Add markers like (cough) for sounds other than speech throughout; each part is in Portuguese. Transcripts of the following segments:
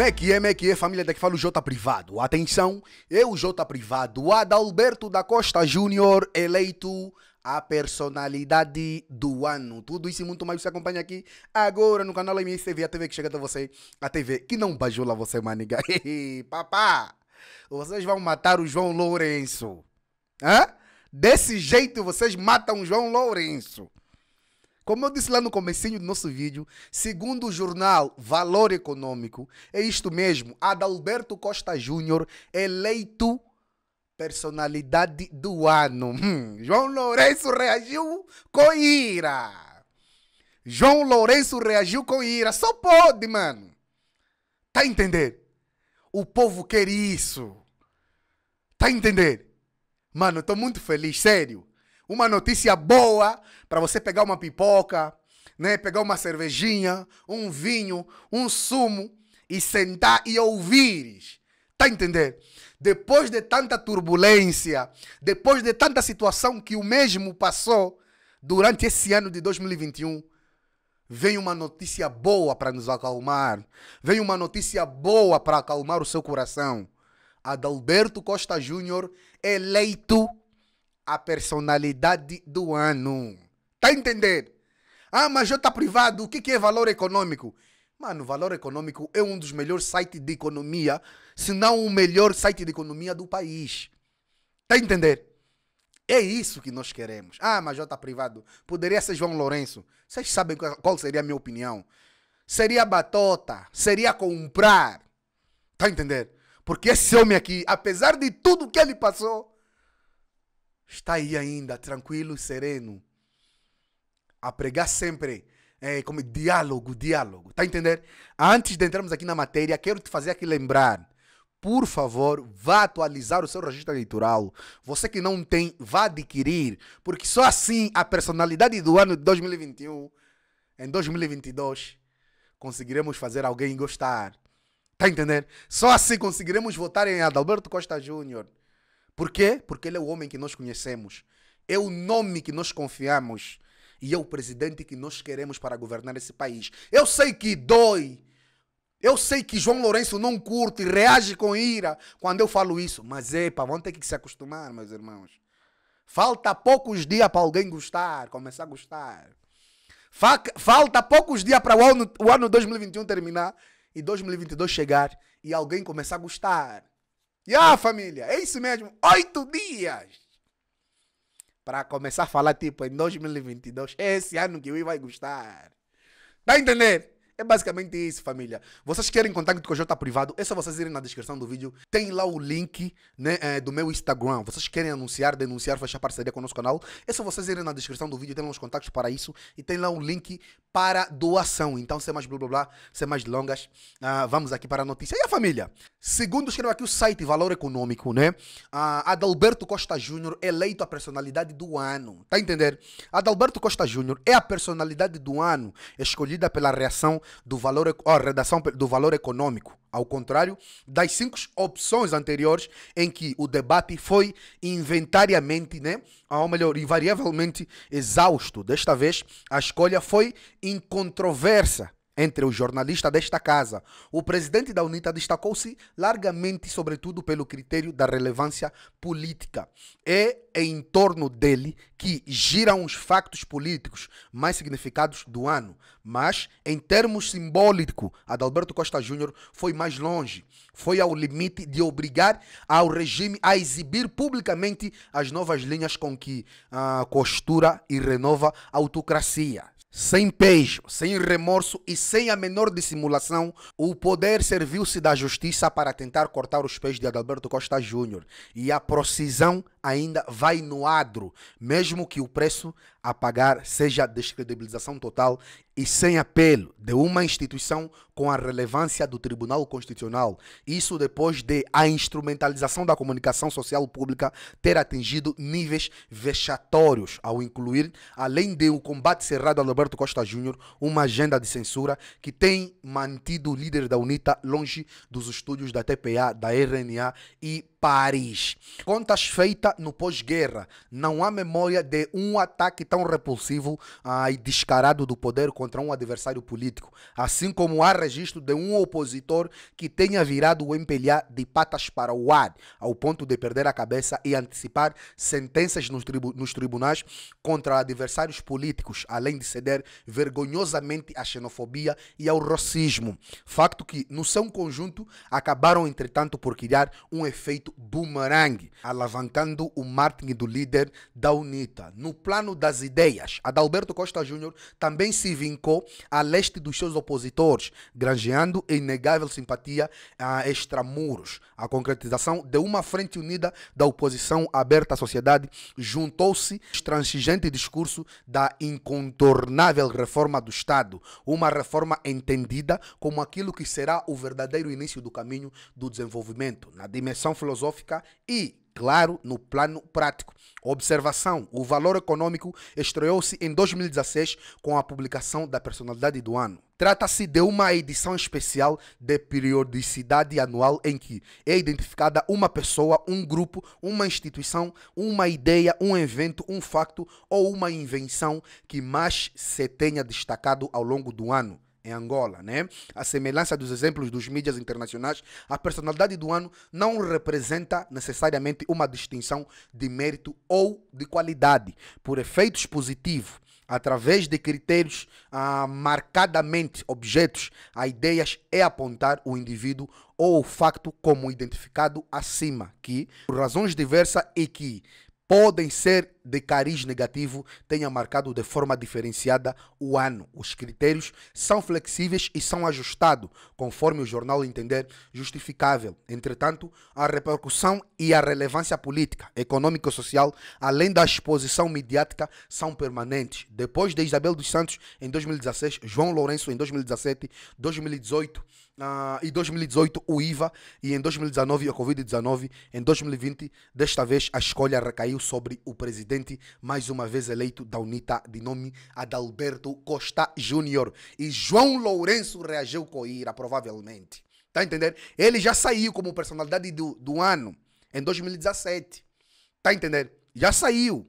É é, como é, que é, família daqui fala o Jota Privado. Atenção, eu, Jota Privado, Adalberto da Costa Júnior, eleito a personalidade do ano. Tudo isso e muito mais você acompanha aqui agora no canal MSTV, a TV que chega até você, a TV que não bajula você, maniga. (laughs) Papá, vocês vão matar o João Lourenço. Hã? Desse jeito vocês matam o João Lourenço. Como eu disse lá no comecinho do nosso vídeo, segundo o jornal Valor Econômico, é isto mesmo, Adalberto Costa Júnior eleito personalidade do ano. Hum, João Lourenço reagiu com ira. João Lourenço reagiu com ira. Só pode, mano. Tá a entender? O povo quer isso. Tá a entender? Mano, eu tô muito feliz, sério uma notícia boa para você pegar uma pipoca, né? pegar uma cervejinha, um vinho, um sumo e sentar e ouvir, Tá a entender? Depois de tanta turbulência, depois de tanta situação que o mesmo passou durante esse ano de 2021, vem uma notícia boa para nos acalmar. Vem uma notícia boa para acalmar o seu coração. Adalberto Costa Júnior eleito a personalidade do ano. Tá a entender? Ah, mas J tá privado, o que, que é valor econômico? Mano, Valor Econômico é um dos melhores sites de economia, se não o melhor site de economia do país. Tá a entender? É isso que nós queremos. Ah, mas J tá privado, poderia ser João Lourenço. Vocês sabem qual seria a minha opinião? Seria batota, seria comprar. Tá a entender? Porque esse homem aqui, apesar de tudo que ele passou, está aí ainda, tranquilo e sereno. A pregar sempre é, como diálogo, diálogo. Tá entendendo? entender? Antes de entrarmos aqui na matéria, quero te fazer aqui lembrar. Por favor, vá atualizar o seu registro eleitoral. Você que não tem, vá adquirir, porque só assim a personalidade do ano de 2021, em 2022, conseguiremos fazer alguém gostar. Tá entendendo? Só assim conseguiremos votar em Adalberto Costa Júnior por quê? Porque ele é o homem que nós conhecemos, é o nome que nós confiamos e é o presidente que nós queremos para governar esse país. Eu sei que dói. Eu sei que João Lourenço não curte, reage com ira quando eu falo isso. Mas, epa, vão ter que se acostumar, meus irmãos. Falta poucos dias para alguém gostar, começar a gostar. Falta poucos dias para o ano 2021 terminar e 2022 chegar e alguém começar a gostar. E a ah, família, é isso mesmo, oito dias para começar a falar, tipo, em 2022, esse ano que o vai gostar. Tá entendendo? É basicamente isso, família. Vocês querem contato com o Jota privado? É só vocês irem na descrição do vídeo. Tem lá o link né, é, do meu Instagram. Vocês querem anunciar, denunciar, fechar parceria com o nosso canal? É só vocês irem na descrição do vídeo. Tem lá os contatos para isso. E tem lá o link para doação. Então, sem mais blá blá blá, sem mais longas, ah, vamos aqui para a notícia. E a família? Segundo, escreveu aqui o site Valor Econômico, né? Adalberto Costa Júnior é eleito a personalidade do ano. Tá a entender? Adalberto Costa Júnior é a personalidade do ano escolhida pela reação do valor, ó, redação do valor econômico, ao contrário das cinco opções anteriores em que o debate foi inventariamente, né, ou melhor, invariavelmente exausto. Desta vez, a escolha foi incontroversa entre os jornalistas desta casa. O presidente da UNITA destacou-se largamente, sobretudo, pelo critério da relevância política. É em torno dele que giram os factos políticos mais significados do ano. Mas, em termos simbólicos, Adalberto Costa Júnior foi mais longe. Foi ao limite de obrigar ao regime a exibir publicamente as novas linhas com que uh, costura e renova a autocracia. Sem pejo, sem remorso e sem a menor dissimulação, o poder serviu-se da justiça para tentar cortar os pés de Adalberto Costa Júnior. E a precisão ainda vai no adro, mesmo que o preço a pagar seja descredibilização total e sem apelo de uma instituição com a relevância do Tribunal Constitucional. Isso depois de a instrumentalização da comunicação social pública ter atingido níveis vexatórios ao incluir, além de um combate cerrado a Roberto Costa Júnior, uma agenda de censura que tem mantido o líder da UNITA longe dos estúdios da TPA, da RNA e Paris. Contas feitas no pós-guerra. Não há memória de um ataque tão repulsivo ah, e descarado do poder contra um adversário político. Assim como há registro de um opositor que tenha virado o empelhar de patas para o ar, ao ponto de perder a cabeça e antecipar sentenças nos, tribu nos tribunais contra adversários políticos, além de ceder vergonhosamente à xenofobia e ao racismo. Facto que, no seu conjunto, acabaram, entretanto, por criar um efeito boomerang, alavancando o marketing do líder da UNITA. No plano das ideias, Adalberto Costa Júnior também se vincou a leste dos seus opositores, granjeando inegável simpatia a extramuros. A concretização de uma frente unida da oposição aberta à sociedade juntou-se transigente discurso da incontornável reforma do Estado, uma reforma entendida como aquilo que será o verdadeiro início do caminho do desenvolvimento, na dimensão filosófica e claro no plano prático. Observação: o valor econômico estreou-se em 2016 com a publicação da personalidade do ano. Trata-se de uma edição especial de periodicidade anual em que é identificada uma pessoa, um grupo, uma instituição, uma ideia, um evento, um facto ou uma invenção que mais se tenha destacado ao longo do ano em Angola. Né? A semelhança dos exemplos dos mídias internacionais, a personalidade do ano não representa necessariamente uma distinção de mérito ou de qualidade. Por efeitos positivos, através de critérios ah, marcadamente objetos a ideias é apontar o indivíduo ou o facto como identificado acima, que por razões diversas e que podem ser de cariz negativo tenha marcado de forma diferenciada o ano. Os critérios são flexíveis e são ajustados, conforme o jornal entender justificável. Entretanto, a repercussão e a relevância política, econômica e social, além da exposição midiática, são permanentes. Depois de Isabel dos Santos em 2016, João Lourenço em 2017, 2018 Uh, 2018 o IVA e em 2019 a Covid-19. Em 2020, desta vez, a escolha recaiu sobre o presidente, mais uma vez eleito da UNITA, de nome Adalberto Costa Júnior. E João Lourenço reagiu com ira, provavelmente. Tá entendendo? Ele já saiu como personalidade do, do ano, em 2017. Tá entendendo? Já saiu.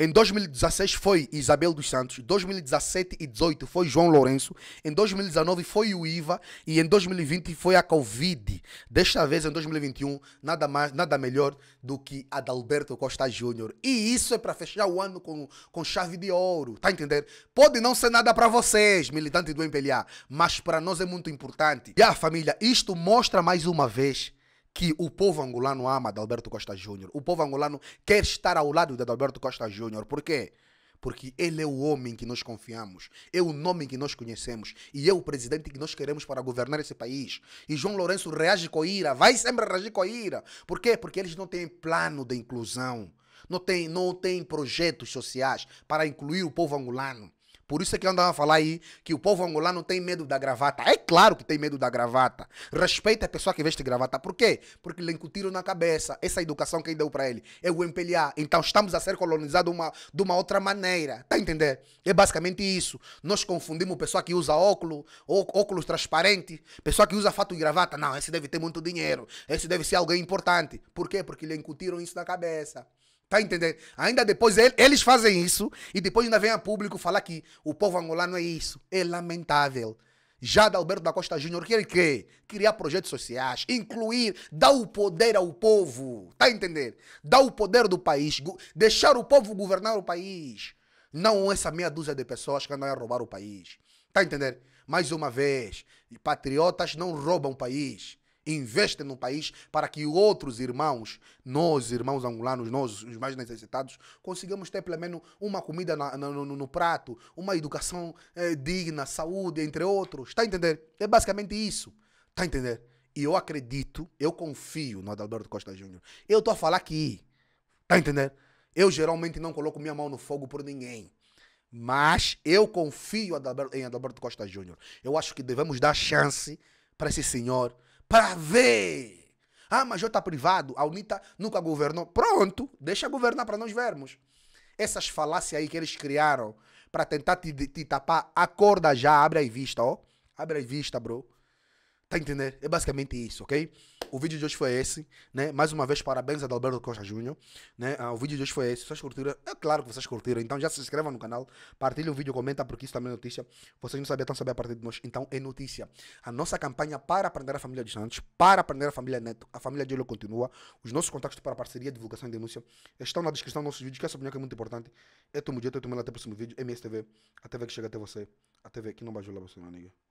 Em 2016 foi Isabel dos Santos, 2017 e 2018 foi João Lourenço, em 2019 foi o IVA e em 2020 foi a Covid. Desta vez, em 2021, nada mais, nada melhor do que Adalberto Costa Júnior. E isso é para fechar o ano com, com chave de ouro, tá entendendo? Pode não ser nada para vocês, militante do MPLA, mas para nós é muito importante. E a família, isto mostra mais uma vez que o povo angolano ama Adalberto Costa Júnior. O povo angolano quer estar ao lado de Adalberto Costa Júnior. Por quê? Porque ele é o homem que nós confiamos, é o nome que nós conhecemos e é o presidente que nós queremos para governar esse país. E João Lourenço reage com ira, vai sempre reagir com ira. Por quê? Porque eles não têm plano de inclusão, não têm não tem projetos sociais para incluir o povo angolano. Por isso é que andava a falar aí que o povo angolano tem medo da gravata. É claro que tem medo da gravata. Respeita a pessoa que veste gravata. Por quê? Porque lhe incutiram na cabeça essa educação que ele deu para ele. É o empelhar. Então estamos a ser colonizados uma, de uma outra maneira. Tá a entender? É basicamente isso. Nós confundimos pessoa que usa óculos, óculos transparente, pessoa que usa fato e gravata. Não, esse deve ter muito dinheiro. Esse deve ser alguém importante. Por quê? Porque lhe incutiram isso na cabeça. Tá entendendo? Ainda depois eles fazem isso e depois ainda vem a público falar que o povo angolano é isso. É lamentável. Já da Alberto da Costa Júnior, que ele quer criar projetos sociais, incluir, dar o poder ao povo. Tá entendendo? Dar o poder do país, deixar o povo governar o país. Não essa meia dúzia de pessoas que andam a roubar o país. Tá entendendo? Mais uma vez, patriotas não roubam o país investem no país para que outros irmãos, nós, irmãos angolanos, nós, os mais necessitados, consigamos ter pelo menos uma comida na, no, no, prato, uma educação eh, digna, saúde, entre outros. Está a entender? É basicamente isso. Está a entender? E eu acredito, eu confio no Adalberto Costa Júnior. Eu estou a falar aqui. Está a entender? Eu geralmente não coloco minha mão no fogo por ninguém. Mas eu confio em Adalberto Costa Júnior. Eu acho que devemos dar chance para esse senhor para ver. Ah, mas já está privado, a UNITA nunca governou. Pronto, deixa governar para nós vermos. Essas falácias aí que eles criaram para tentar te, te, tapar, acorda já, abre a vista, ó. Abre a vista, bro. Tá entendendo? É basicamente isso, ok? O vídeo de hoje foi esse, né? Mais uma vez, parabéns a Dalberto Costa Júnior, né? Ah, o vídeo de hoje foi esse. Vocês curtiram? É claro que vocês curtiram. Então já se inscrevam no canal, partilhem o vídeo, comenta, porque isso também é notícia. Vocês não sabiam, estão sabendo a partir de nós. Então é notícia. A nossa campanha para aprender a família de Santos, para aprender a família Neto, a família de continua. Os nossos contatos para parceria, divulgação e denúncia estão na descrição dos nossos vídeos, que essa opinião é muito importante. É tomo jeito, eu tomo até o próximo vídeo. MSTV, a TV que chega até você. A TV que não bajula você, meu amigo.